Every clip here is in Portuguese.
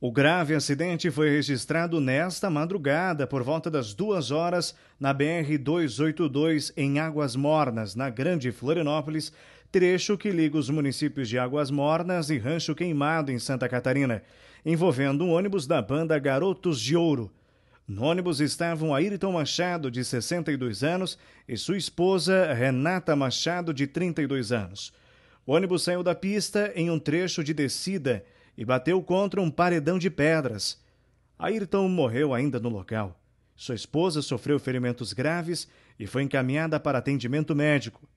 O grave acidente foi registrado nesta madrugada, por volta das duas horas, na BR-282, em Águas Mornas, na Grande Florianópolis, trecho que liga os municípios de Águas Mornas e Rancho Queimado, em Santa Catarina, envolvendo um ônibus da banda Garotos de Ouro. No ônibus estavam Ayrton Machado, de 62 anos, e sua esposa Renata Machado, de 32 anos. O ônibus saiu da pista em um trecho de descida e bateu contra um paredão de pedras. Ayrton morreu ainda no local. Sua esposa sofreu ferimentos graves e foi encaminhada para atendimento médico.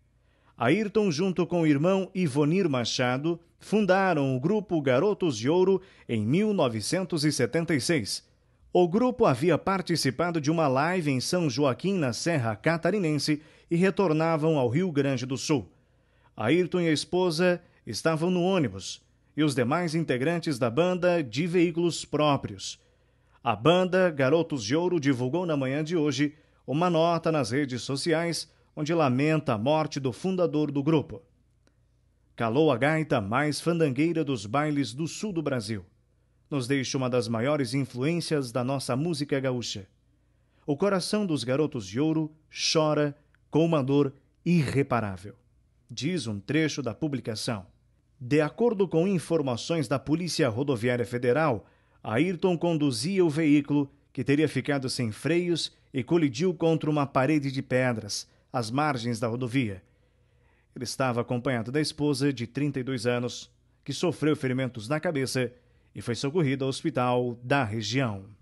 Ayrton, junto com o irmão Ivonir Machado, fundaram o grupo Garotos de Ouro em 1976. O grupo havia participado de uma live em São Joaquim, na Serra Catarinense, e retornavam ao Rio Grande do Sul. Ayrton e a esposa estavam no ônibus e os demais integrantes da banda de veículos próprios. A banda Garotos de Ouro divulgou na manhã de hoje uma nota nas redes sociais onde lamenta a morte do fundador do grupo. Calou a gaita mais fandangueira dos bailes do sul do Brasil. Nos deixa uma das maiores influências da nossa música gaúcha. O coração dos garotos de ouro chora com uma dor irreparável, diz um trecho da publicação. De acordo com informações da Polícia Rodoviária Federal, Ayrton conduzia o veículo que teria ficado sem freios e colidiu contra uma parede de pedras às margens da rodovia. Ele estava acompanhado da esposa, de 32 anos, que sofreu ferimentos na cabeça e foi socorrida ao hospital da região.